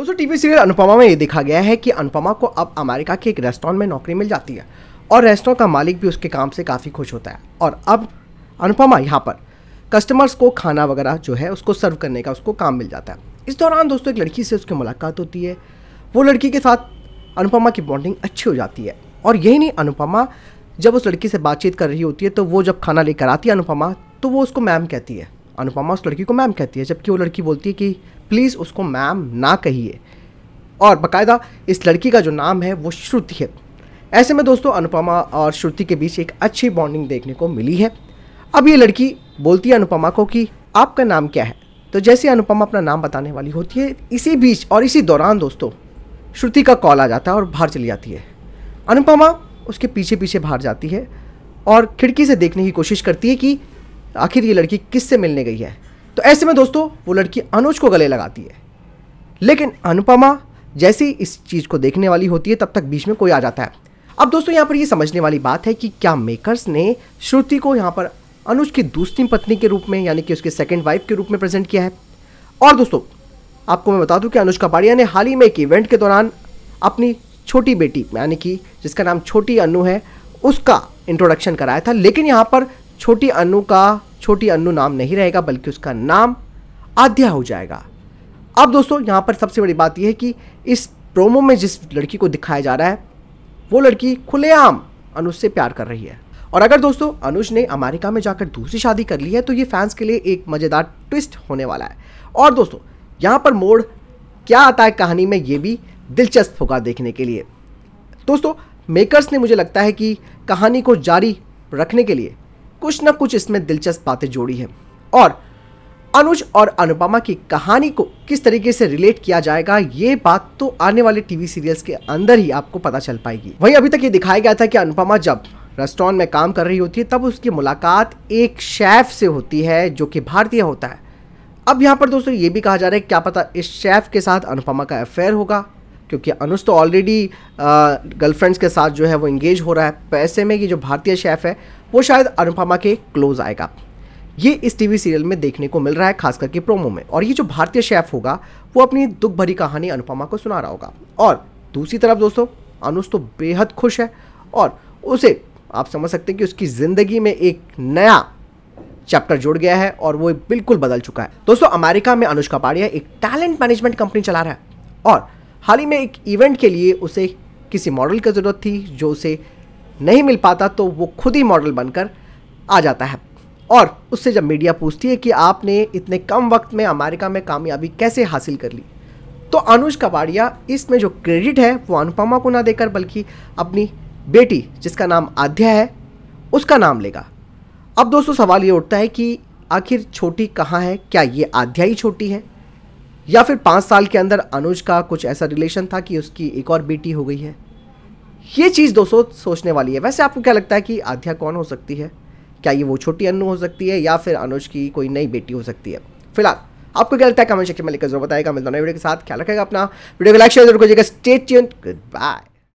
दोस्तों TV serial Anupama में ये देखा गया है कि अनुपमा को अब अमेरिका के एक रेस्टोरेंट में नौकरी मिल जाती है और रेस्टोरेंट का मालिक भी उसके काम से काफ़ी खुश होता है और अब अनुपमा यहाँ पर कस्टमर्स को खाना वगैरह जो है उसको सर्व करने का उसको काम मिल जाता है इस दौरान दोस्तों एक लड़की से उसकी मुलाकात होती है वो लड़की के साथ अनुपमा की बॉन्डिंग अच्छी हो जाती है और यही नहीं अनुपमा जब उस लड़की से बातचीत कर रही होती है तो वो जब खाना लेकर आती है अनुपमा तो वो उसको मैम कहती है अनुपमा उस लड़की को मैम कहती है जबकि वो लड़की बोलती है कि प्लीज़ उसको मैम ना कहिए और बकायदा इस लड़की का जो नाम है वो श्रुति है ऐसे में दोस्तों अनुपमा और श्रुति के बीच एक अच्छी बॉन्डिंग देखने को मिली है अब ये लड़की बोलती है अनुपमा को कि आपका नाम क्या है तो जैसे अनुपमा अपना नाम बताने वाली होती है इसी बीच और इसी दौरान दोस्तों श्रुति का कॉल आ जाता है और बाहर चली जाती है अनुपमा उसके पीछे पीछे बाहर जाती है और खिड़की से देखने की कोशिश करती है कि आखिर ये लड़की किससे मिलने गई है तो ऐसे में दोस्तों वो लड़की अनुज को गले लगाती है लेकिन अनुपमा जैसे ही इस चीज़ को देखने वाली होती है तब तक बीच में कोई आ जाता है अब दोस्तों यहाँ पर ये समझने वाली बात है कि क्या मेकर्स ने श्रुति को यहाँ पर अनुज की दूसरी पत्नी के रूप में यानी कि उसके सेकेंड वाइफ के रूप में प्रेजेंट किया है और दोस्तों आपको मैं बता दूं कि अनुज कपाड़िया ने हाल ही में एक इवेंट के दौरान अपनी छोटी बेटी यानी कि जिसका नाम छोटी अनु है उसका इंट्रोडक्शन कराया था लेकिन यहाँ पर छोटी अनु का छोटी अनु नाम नहीं रहेगा बल्कि उसका नाम आध्या हो जाएगा अब दोस्तों यहाँ पर सबसे बड़ी बात यह है कि इस प्रोमो में जिस लड़की को दिखाया जा रहा है वो लड़की खुलेआम अनुज से प्यार कर रही है और अगर दोस्तों अनुज ने अमेरिका में जाकर दूसरी शादी कर ली है तो ये फैंस के लिए एक मज़ेदार ट्विस्ट होने वाला है और दोस्तों यहाँ पर मोड़ क्या आता है कहानी में ये भी दिलचस्प होगा देखने के लिए दोस्तों मेकर्स ने मुझे लगता है कि कहानी को जारी रखने के लिए कुछ ना कुछ इसमें दिलचस्प बातें जोड़ी है और अनुज और अनुपमा की कहानी को किस तरीके से रिलेट किया जाएगा ये बात तो आने वाले टीवी सीरियल्स के अंदर ही आपको पता चल पाएगी वहीं अभी तक ये दिखाया गया था कि अनुपमा जब रेस्टोरेंट में काम कर रही होती है तब उसकी मुलाकात एक शेफ से होती है जो कि भारतीय होता है अब यहाँ पर दोस्तों ये भी कहा जा रहा है क्या पता इस शेफ के साथ अनुपमा का अफेयर होगा क्योंकि अनुज तो ऑलरेडी गर्लफ्रेंड्स के साथ जो है वो इंगेज हो रहा है पैसे में कि जो भारतीय शेफ़ है वो शायद अनुपमा के क्लोज़ आएगा ये इस टीवी सीरियल में देखने को मिल रहा है खास करके प्रोमो में और ये जो भारतीय शेफ़ होगा वो अपनी दुख भरी कहानी अनुपमा को सुना रहा होगा और दूसरी तरफ दोस्तों अनुज तो बेहद खुश है और उसे आप समझ सकते हैं कि उसकी ज़िंदगी में एक नया चैप्टर जुड़ गया है और वो बिल्कुल बदल चुका है दोस्तों अमेरिका में अनुज कपाड़िया एक टैलेंट मैनेजमेंट कंपनी चला रहा है और हाल ही में एक इवेंट के लिए उसे किसी मॉडल की ज़रूरत थी जो उसे नहीं मिल पाता तो वो खुद ही मॉडल बनकर आ जाता है और उससे जब मीडिया पूछती है कि आपने इतने कम वक्त में अमेरिका में कामयाबी कैसे हासिल कर ली तो अनुज कबाड़िया इसमें जो क्रेडिट है वो अनुपमा को ना देकर बल्कि अपनी बेटी जिसका नाम आध्या है उसका नाम लेगा अब दोस्तों सवाल ये उठता है कि आखिर छोटी कहाँ है क्या ये आध्या ही छोटी है या फिर पाँच साल के अंदर अनुज का कुछ ऐसा रिलेशन था कि उसकी एक और बेटी हो गई है ये चीज़ दोस्तों सोचने वाली है वैसे आपको क्या लगता है कि आध्या कौन हो सकती है क्या ये वो छोटी अनु हो सकती है या फिर अनुज की कोई नई बेटी हो सकती है फिलहाल आपको क्या लगता है कमेंट सेक्शन में लिखकर जरूर बताएगा मिलता है वीडियो के साथ ख्याल रखेगा अपना वीडियो को लाइक शेयर जरूर कीजिएगा स्टेट गुड बाय